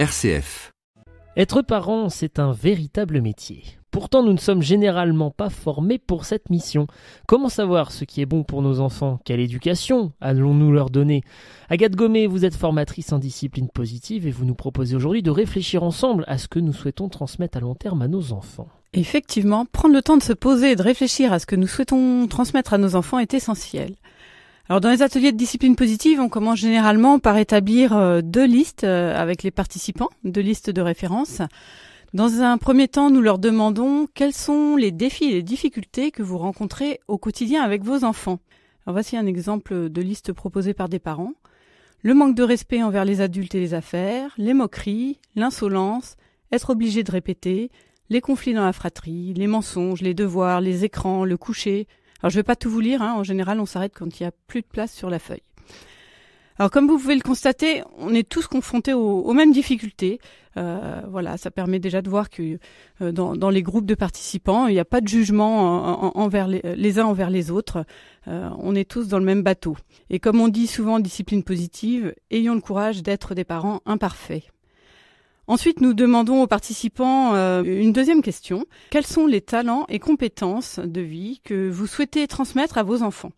RCF. Être parent, c'est un véritable métier. Pourtant, nous ne sommes généralement pas formés pour cette mission. Comment savoir ce qui est bon pour nos enfants Quelle éducation allons-nous leur donner Agathe Gommet, vous êtes formatrice en discipline positive et vous nous proposez aujourd'hui de réfléchir ensemble à ce que nous souhaitons transmettre à long terme à nos enfants. Effectivement, prendre le temps de se poser et de réfléchir à ce que nous souhaitons transmettre à nos enfants est essentiel. Alors dans les ateliers de discipline positive, on commence généralement par établir euh, deux listes euh, avec les participants, deux listes de référence. Dans un premier temps, nous leur demandons quels sont les défis et les difficultés que vous rencontrez au quotidien avec vos enfants. voici un exemple de liste proposée par des parents. Le manque de respect envers les adultes et les affaires, les moqueries, l'insolence, être obligé de répéter, les conflits dans la fratrie, les mensonges, les devoirs, les écrans, le coucher, alors je ne vais pas tout vous lire, hein. en général on s'arrête quand il n'y a plus de place sur la feuille. Alors comme vous pouvez le constater, on est tous confrontés aux, mêmes difficultés. Euh, voilà, ça permet déjà de voir que euh, dans, les groupes de participants, il n'y a pas de jugement envers les, uns envers les autres. Euh, on est tous dans le même bateau. Et comme on dit souvent en discipline positive, ayons le courage d'être des parents imparfaits. Ensuite, nous demandons aux participants euh, une deuxième question. Quels sont les talents et compétences de vie que vous souhaitez transmettre à vos enfants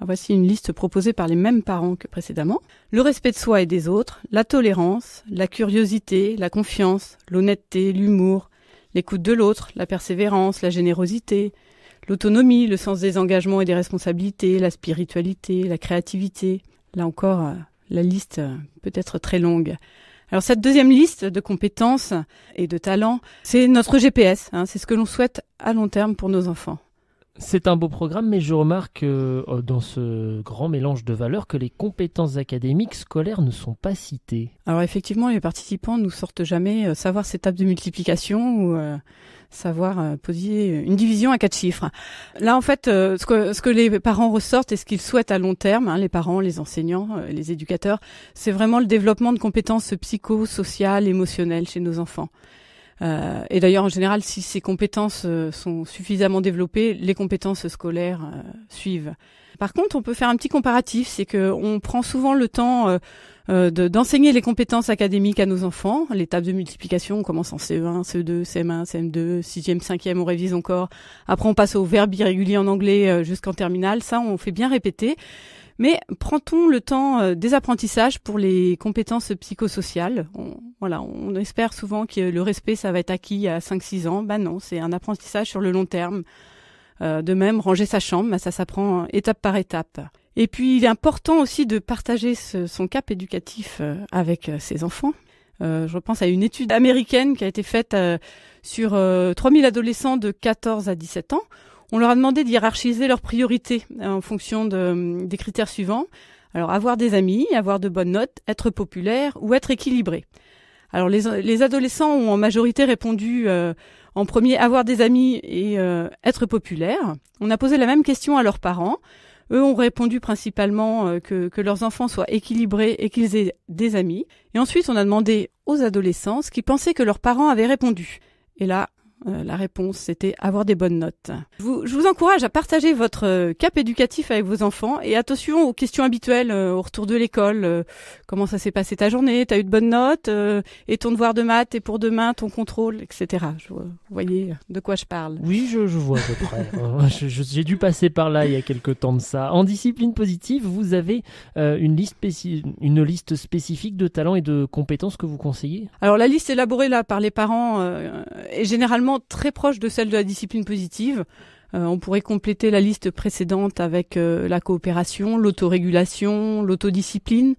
Voici une liste proposée par les mêmes parents que précédemment. Le respect de soi et des autres, la tolérance, la curiosité, la confiance, l'honnêteté, l'humour, l'écoute de l'autre, la persévérance, la générosité, l'autonomie, le sens des engagements et des responsabilités, la spiritualité, la créativité. Là encore, euh, la liste euh, peut être très longue. Alors cette deuxième liste de compétences et de talents, c'est notre GPS, hein, c'est ce que l'on souhaite à long terme pour nos enfants. C'est un beau programme, mais je remarque euh, euh, dans ce grand mélange de valeurs que les compétences académiques scolaires ne sont pas citées. Alors effectivement, les participants ne nous sortent jamais euh, savoir cette table de multiplication ou savoir poser une division à quatre chiffres. Là, en fait, ce que, ce, que, les parents ressortent et ce qu'ils souhaitent à long terme, hein, les parents, les enseignants, les éducateurs, c'est vraiment le développement de compétences psychosociales, émotionnelles chez nos enfants. Euh, et d'ailleurs, en général, si ces compétences euh, sont suffisamment développées, les compétences scolaires euh, suivent. Par contre, on peut faire un petit comparatif, c'est que on prend souvent le temps d'enseigner les compétences académiques à nos enfants. L'étape de multiplication, on commence en CE1, CE2, CM1, CM2, 6e, 5e, on révise encore. Après, on passe au verbe irrégulier en anglais jusqu'en terminale. Ça, on fait bien répéter. Mais prend-on le temps euh, des apprentissages pour les compétences psychosociales on, Voilà, on espère souvent que le respect, ça va être acquis à 5-6 ans. Ben non, c'est un apprentissage sur le long terme. Euh, de même, ranger sa chambre, ben ça s'apprend euh, étape par étape. Et puis, il est important aussi de partager son cap éducatif avec ses enfants. je pense à une étude américaine qui a été faite sur 3000 adolescents de 14 à 17 ans on leur a demandé d'hierarchiser leurs priorités euh, en fonction de, mm, des critères suivants. Alors avoir des amis, avoir de bonnes notes, être populaire ou être équilibré. Alors les, adolescents ont en majorité répondu euh, en premier avoir des amis et euh, être populaire. On a posé la même question à leurs parents. Eux ont répondu principalement que, que leurs enfants soient équilibrés et qu'ils aient des amis. Et ensuite on a demandé aux adolescents ce qu'ils pensaient que leurs parents avaient répondu. Et là, euh, la réponse, c'était avoir des bonnes notes. Je vous, encourage à partager votre euh, cap éducatif avec vos enfants et attention aux questions habituelles euh, au retour de l'école. comment ça s'est passé ta journée T'as eu de bonnes notes Et ton devoir de maths Et pour demain, ton contrôle, etc. vous voyez de quoi je parle. Oui, je, vois à peu près. J'ai dû passer par là il y a quelques temps de ça. En discipline positive, vous avez une, liste une liste spécifique de talents et de compétences que vous conseillez Alors la liste élaborée là par les parents est généralement très proche de celle de la discipline positive. Euh, on pourrait compléter la liste précédente avec euh, la coopération, l'autorégulation, l'autodiscipline,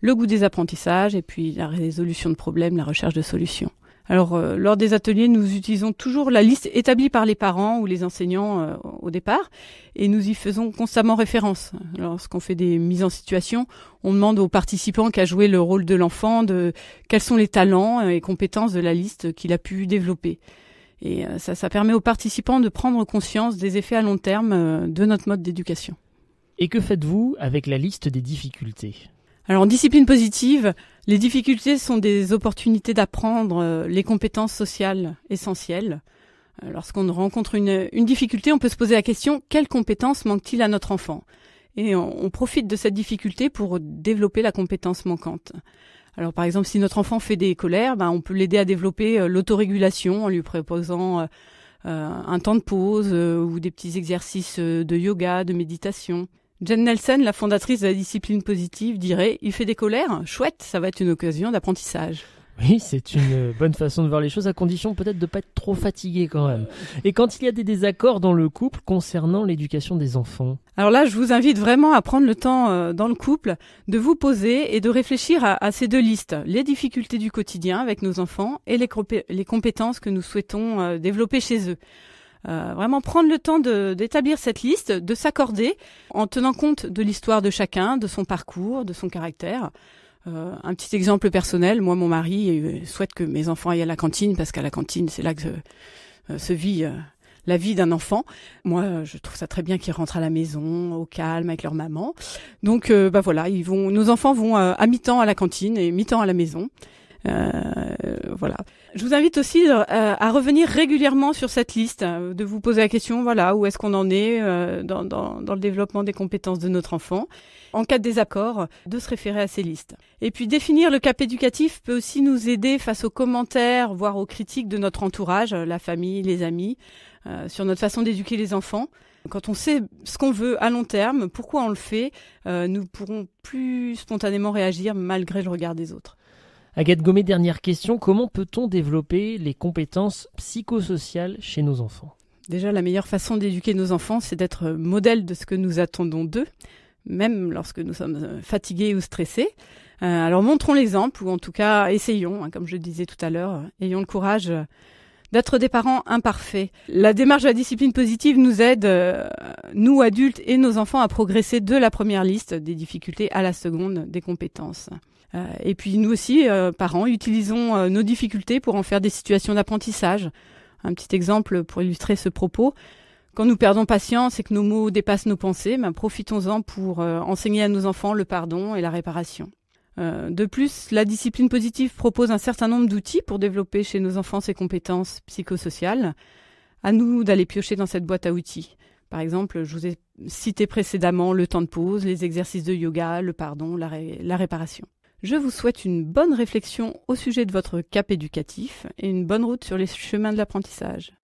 le goût des apprentissages et puis la résolution de problèmes, la recherche de solutions. Alors, euh, lors des ateliers, nous utilisons toujours la liste établie par les parents ou les enseignants au départ, et nous y faisons constamment référence. Lorsqu'on fait des mises en situation, on demande aux participants qu'a joué le rôle de l'enfant, de quels sont les talents et compétences de la liste qu'il a pu développer. Et euh, ça, ça permet aux participants de prendre conscience des effets à long terme euh, de notre mode d'éducation. Et que faites-vous avec la liste des difficultés alors en discipline positive, les difficultés sont des opportunités d'apprendre euh, les compétences sociales essentielles. Lorsqu'on rencontre une, difficulté, on peut se poser la question quelles compétences manque-t-il à notre enfant Et on, profite de cette difficulté pour développer la compétence manquante. Alors par exemple, si notre enfant fait des colères, ben, on peut l'aider à développer euh, l'autorégulation en lui proposant euh, euh, un temps de pause ou des petits exercices de yoga, de méditation. Jen Nelson, la fondatrice de la discipline positive, dirait Il fait des colères Chouette, ça va être une occasion d'apprentissage. Oui, c'est une euh, bonne façon de voir les choses, à condition peut-être de ne pas être trop fatigué quand même. Et quand il y a des désaccords dans le couple concernant l'éducation des enfants Alors là, je vous invite vraiment à prendre le temps euh, dans le couple de vous poser et de réfléchir à, ces deux listes, les difficultés du quotidien avec nos enfants et les, compétences que nous souhaitons euh, développer chez eux. vraiment prendre le temps d'établir cette liste, de s'accorder en tenant compte de l'histoire de chacun, de son parcours, de son caractère. Euh, un petit exemple personnel, moi mon mari euh, souhaite que mes enfants aillent à la cantine parce qu'à la cantine c'est là que euh, se, vit la vie d'un enfant. Moi, je trouve ça très bien qu'ils rentrent à la maison, au calme, avec leur maman. Donc, bah voilà, ils vont, nos enfants vont à mi-temps à la cantine et mi-temps à la maison. Euh, voilà. Je vous invite aussi euh, à revenir régulièrement sur cette liste, euh, de vous poser la question, voilà, où est-ce qu'on en est dans, le développement des compétences de notre enfant. En cas de désaccord, de se référer à ces listes. Et puis définir le cap éducatif peut aussi nous aider face aux commentaires, voire aux critiques de notre entourage, la famille, les amis, sur notre façon d'éduquer les enfants. Quand on sait ce qu'on veut à long terme, pourquoi on le fait, nous pourrons plus spontanément réagir malgré le regard des autres. Agathe Gomet, dernière question. Comment peut-on développer les compétences psychosociales chez nos enfants Déjà, la meilleure façon d'éduquer nos enfants, c'est d'être modèle de ce que nous attendons d'eux, même lorsque nous sommes euh, fatigués ou stressés. Euh, alors montrons l'exemple, ou en tout cas essayons, hein, comme je disais tout à l'heure, euh, ayons le courage d'être des parents imparfaits. La démarche de la discipline positive nous aide, euh, nous adultes et nos enfants, à progresser de la première liste des difficultés à la seconde des compétences. Euh, et puis nous aussi, euh, parents, utilisons nos difficultés pour en faire des situations d'apprentissage. Un petit exemple pour illustrer ce propos. Quand nous perdons patience et que nos mots dépassent nos pensées, ben, profitons-en pour enseigner à nos enfants le pardon et la réparation. Euh, de plus, la discipline positive propose un certain nombre d'outils pour développer chez nos enfants ces compétences psychosociales. À nous d'aller piocher dans cette boîte à outils. Par exemple, je vous ai cité précédemment le temps de pause, les exercices de yoga, le pardon, la réparation. Je vous souhaite une bonne réflexion au sujet de votre cap éducatif et une bonne route sur les chemins de l'apprentissage.